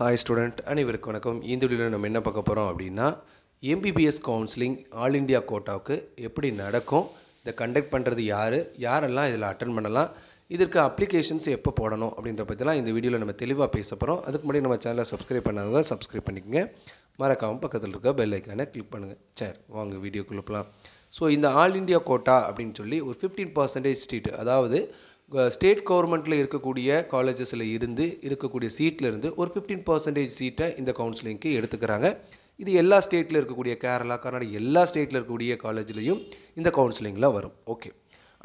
hi student அனைவருக்கு வணக்கம் இந்த வீடியோவில் நம்ம என்ன பார்க்க போகிறோம் அப்படின்னா எம்பிபிஎஸ் கவுன்சிலிங் ஆல் இண்டியா கோட்டாவுக்கு எப்படி நடக்கும் இதை கண்டக்ட் பண்ணுறது யார் யாரெல்லாம் இதில் அட்டன் பண்ணலாம் இதற்கு அப்ளிகேஷன்ஸ் எப்போ போடணும் அப்படின்ற பற்றிலாம் இந்த வீடியோவில் நம்ம தெளிவாக பேச போகிறோம் அதுக்கு முன்னாடி நம்ம சேனலை சப்ஸ்கிரைப் பண்ணாதவங்க சப்ஸ்கிரைப் பண்ணிக்கோங்க மறக்காமல் பக்கத்தில் இருக்க பெல் ஐக்கானை கிளிக் பண்ணுங்கள் சார் வாங்க வீடியோ போகலாம் ஸோ இந்த ஆல் இண்டியா கோட்டா அப்படின்னு சொல்லி ஒரு ஃபிஃப்டீன் பர்சன்டேஜ் ஸ்டீட்டு அதாவது ஸ்டேட் கவர்மெண்ட்டில் இருக்கக்கூடிய காலேஜஸில் இருந்து இருக்கக்கூடிய சீட்டில் இருந்து ஒரு ஃபிஃப்டீன் பர்சன்டேஜ் சீட்டை இந்த கவுன்சிலிங்க்கு எடுத்துக்கிறாங்க இது எல்லா ஸ்டேட்டில் இருக்கக்கூடிய கேரளா கர்நாடக எல்லா ஸ்டேட்டில் இருக்கக்கூடிய காலேஜ்லேயும் இந்த கவுன்சிலிங்கில் வரும் ஓகே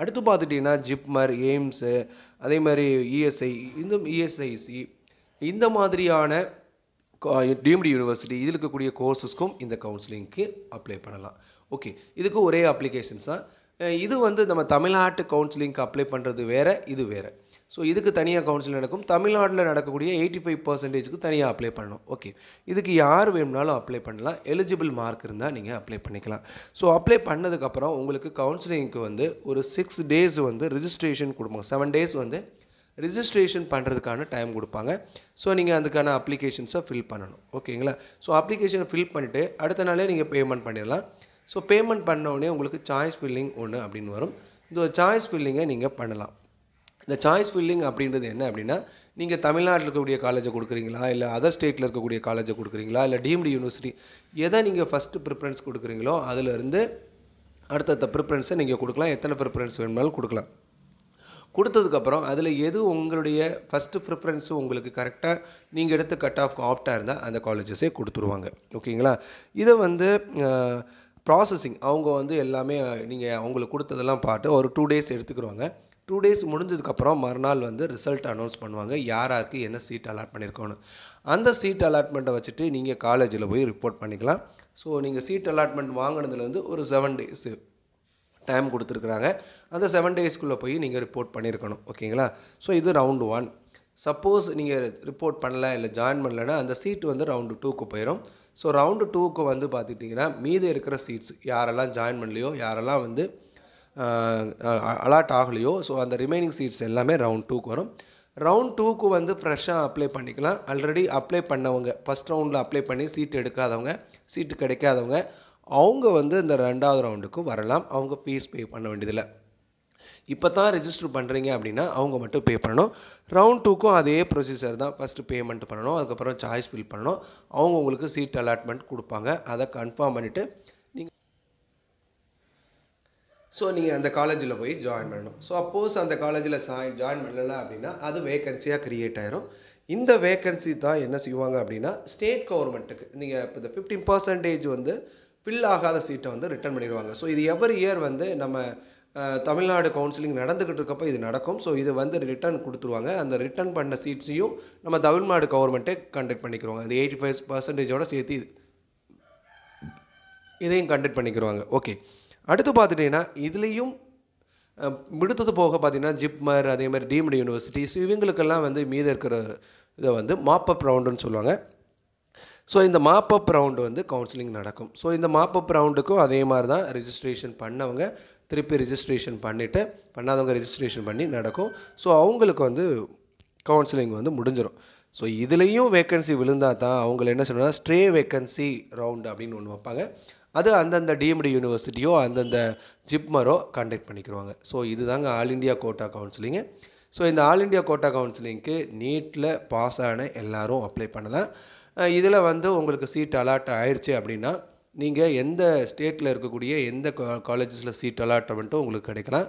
அடுத்து பார்த்துட்டிங்கன்னா ஜிப்மர் எய்ம்ஸு அதே மாதிரி இஎஸ்ஐ இந்த இஎஸ்ஐசி இந்த மாதிரியான டீம்டு யூனிவர்சிட்டி இதில் இருக்கக்கூடிய கோர்ஸஸ்க்கும் இந்த கவுன்சிலிங்க்கு அப்ளை பண்ணலாம் ஓகே இதுக்கு ஒரே அப்ளிகேஷன்ஸ் தான் இது வந்து நம்ம தமிழ்நாட்டு கவுன்சிலிங்க்கு அப்ளை பண்ணுறது வேறு இது வேறு ஸோ இதுக்கு தனியாக கவுன்சிலிங் நடக்கும் தமிழ்நாட்டில் நடக்கக்கூடிய எயிட்டி ஃபைவ் பர்சன்டேஜுக்கு தனியாக அப்ளை பண்ணணும் ஓகே இதுக்கு யார் வேணும்னாலும் அப்ளை பண்ணலாம் எலிஜிபிள் மார்க் இருந்தால் நீங்கள் அப்ளை பண்ணிக்கலாம் ஸோ அப்ளை பண்ணதுக்கப்புறம் உங்களுக்கு கவுன்சிலிங்க்கு வந்து ஒரு சிக்ஸ் டேஸ் வந்து ரிஜிஸ்ட்ரேஷன் கொடுப்பாங்க செவன் டேஸ் வந்து ரிஜிஸ்ட்ரேஷன் பண்ணுறதுக்கான டைம் கொடுப்பாங்க ஸோ நீங்கள் அதுக்கான அப்ளிகேஷன்ஸை ஃபில் பண்ணணும் ஓகேங்களா ஸோ அப்ளிகேஷனை ஃபில் பண்ணிவிட்டு அடுத்த நாளே நீங்கள் பேமெண்ட் பண்ணிடலாம் ஸோ பேமெண்ட் பண்ணோடனே உங்களுக்கு சாய்ஸ் ஃபில்லிங் ஒன்று அப்படின்னு வரும் இந்த சாய்ஸ் ஃபில்லிங்கை நீங்கள் பண்ணலாம் இந்த சாய்ஸ் ஃபில்லிங் அப்படின்றது என்ன அப்படின்னா நீங்கள் தமிழ்நாட்டில் இருக்கக்கூடிய காலேஜை கொடுக்குறீங்களா இல்லை அதர் ஸ்டேட்டில் இருக்கக்கூடிய காலேஜை கொடுக்குறீங்களா இல்லை டீம்டு யூனிவர்சிட்டி எதை நீங்கள் ஃபஸ்ட்டு ப்ரிஃபரன்ஸ் கொடுக்குறீங்களோ அதிலிருந்து அடுத்தடுத்த ப்ரிஃபரன்ஸை நீங்கள் கொடுக்கலாம் எத்தனை ப்ரிஃபரன்ஸ் வேணுமாலும் கொடுக்கலாம் கொடுத்ததுக்கப்புறம் அதில் எது உங்களுடைய ஃபஸ்ட்டு ப்ரிஃபரன்ஸும் உங்களுக்கு கரெக்டாக நீங்கள் எடுத்த கட் ஆஃப் ஆப்டாக இருந்தால் அந்த காலேஜஸே கொடுத்துருவாங்க ஓகேங்களா இதை வந்து ப்ராசஸிங் அவங்க வந்து எல்லாமே நீங்கள் அவங்களுக்கு கொடுத்ததெல்லாம் பார்த்து ஒரு டூ டேஸ் எடுத்துக்கிறவங்க டூ டேஸ் முடிஞ்சதுக்கப்புறம் மறுநாள் வந்து ரிசல்ட் அனௌன்ஸ் பண்ணுவாங்க யார் யாருக்கு என்ன சீட் அலாட் பண்ணியிருக்கோன்னு அந்த சீட் அலாட்மெண்ட்டை வச்சுட்டு நீங்கள் காலேஜில் போய் ரிப்போர்ட் பண்ணிக்கலாம் ஸோ நீங்கள் சீட் அலாட்மெண்ட் வாங்கினதுலேருந்து ஒரு செவன் டேஸு டைம் கொடுத்துருக்குறாங்க அந்த செவன் டேஸ்க்குள்ளே போய் நீங்கள் ரிப்போர்ட் பண்ணியிருக்கணும் ஓகேங்களா ஸோ இது ரவுண்டு ஒன் சப்போஸ் நீங்கள் ரிப்போர்ட் பண்ணல இல்லை ஜாயின் பண்ணலைன்னா அந்த சீட்டு வந்து ரவுண்டு டூக்கு போயிடும் ஸோ ரவுண்டு டூக்கு வந்து பார்த்துக்கிட்டிங்கன்னா மீது இருக்கிற சீட்ஸ் யாரெல்லாம் ஜாயின் பண்ணலையோ யாரெல்லாம் வந்து அலாட் ஆகலையோ ஸோ அந்த ரிமைனிங் சீட்ஸ் எல்லாமே ரவுண்ட் டூக்கு வரும் ரவுண்ட் டூக்கு வந்து ஃப்ரெஷ்ஷாக அப்ளை பண்ணிக்கலாம் ஆல்ரெடி அப்ளை பண்ணவங்க ஃபஸ்ட் ரவுண்டில் அப்ளை பண்ணி சீட் எடுக்காதவங்க சீட்டு கிடைக்காதவங்க அவங்க வந்து இந்த ரெண்டாவது ரவுண்டுக்கு வரலாம் அவங்க ஃபீஸ் பே பண்ண வேண்டியதில்லை இப்போ தான் ரெஜிஸ்டர் பண்ணுறீங்க அப்படின்னா அவங்க மட்டும் பே பண்ணணும் ரவுண்ட் டூக்கும் அதே ப்ரொசீஜர் தான் ஃபஸ்ட்டு பேமெண்ட் பண்ணணும் அதுக்கப்புறம் சாய்ஸ் ஃபில் பண்ணணும் அவங்க உங்களுக்கு சீட் அலாட்மெண்ட் கொடுப்பாங்க அதை கன்ஃபார்ம் பண்ணிவிட்டு நீங்கள் ஸோ நீங்கள் அந்த காலேஜில் போய் ஜாயின் பண்ணணும் ஸோ அப்போஸ் அந்த காலேஜில் ஜாயின் பண்ணலை அப்படின்னா அது வேகன்சியாக க்ரியேட் ஆயிரும் இந்த வேக்கன்சி தான் என்ன செய்வாங்க அப்படின்னா ஸ்டேட் கவர்மெண்ட்டுக்கு நீங்கள் இப்போ இந்த ஃபிஃப்டீன் பர்சன்டேஜ் வந்து ஃபில் ஆகாத சீட்டை வந்து ரிட்டர்ன் பண்ணிடுவாங்க ஸோ இது எவ்ரி இயர் வந்து நம்ம தமிழ்நாடு கவுன்சிலிங் நடந்துக்கிட்டு இருக்கப்போ இது நடக்கும் ஸோ இது வந்து ரிட்டர்ன் கொடுத்துருவாங்க அந்த ரிட்டர்ன் பண்ண சீட்ஸையும் நம்ம தமிழ்நாடு கவர்மெண்ட்டே கண்டக்ட் பண்ணிக்கிறோங்க அந்த எயிட்டி ஃபைவ் பர்சன்டேஜோட சேர்த்து இது இதையும் கண்டக்ட் பண்ணிக்கிறாங்க ஓகே அடுத்து பார்த்துட்டிங்கன்னா இதுலேயும் விடுத்தது போக பார்த்தீங்கன்னா ஜிப்மர் அதே மாதிரி டீம்டு யூனிவர்சிட்டிஸ் இவங்களுக்கெல்லாம் வந்து மீது இருக்கிற இதை வந்து மாப்பப் ரவுண்டுன்னு சொல்லுவாங்க ஸோ இந்த மாப்பப் ரவுண்டு வந்து கவுன்சிலிங் நடக்கும் ஸோ இந்த மாப்பப் ரவுண்டுக்கும் அதே மாதிரி தான் ரிஜிஸ்ட்ரேஷன் பண்ணவங்க திருப்பி ரிஜிஸ்ட்ரேஷன் பண்ணிவிட்டு பண்ணாதவங்க ரிஜிஸ்ட்ரேஷன் பண்ணி நடக்கும் ஸோ அவங்களுக்கு வந்து கவுன்சிலிங் வந்து முடிஞ்சிடும் ஸோ இதுலேயும் வேக்கன்சி விழுந்தால் தான் அவங்கள என்ன சொல்லணும்னா ஸ்ட்ரே வேக்கன்சி ரவுண்டு அப்படின்னு ஒன்று வைப்பாங்க அது அந்தந்த டிஎம்டி யூனிவர்சிட்டியோ அந்தந்த ஜிப்மரோ கண்டக்ட் பண்ணிக்கிறாங்க ஸோ இதுதாங்க ஆல் இந்தியா கோட்டா கவுன்சிலிங்கு ஸோ இந்த ஆல் இந்தியா கோட்டா கவுன்சிலிங்க்கு நீட்டில் பாஸ் ஆன எல்லோரும் அப்ளை பண்ணலாம் இதில் வந்து உங்களுக்கு சீட் அலாட் ஆயிடுச்சு அப்படின்னா நீங்கள் எந்த ஸ்டேட்டில் இருக்கக்கூடிய எந்த காலேஜஸில் சீட் அலாட்மெண்ட்டும் உங்களுக்கு கிடைக்கலாம்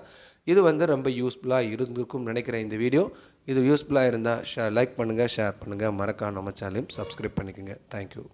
இது வந்து ரொம்ப யூஸ்ஃபுல்லாக இருந்திருக்கும் நினைக்கிறேன் இந்த வீடியோ இது யூஸ்ஃபுல்லாக இருந்தால் ஷே லைக் பண்ணுங்கள் ஷேர் பண்ணுங்கள் மறக்காம நம்ம சேனலையும் சப்ஸ்கிரைப் பண்ணிக்கோங்க தேங்க்யூ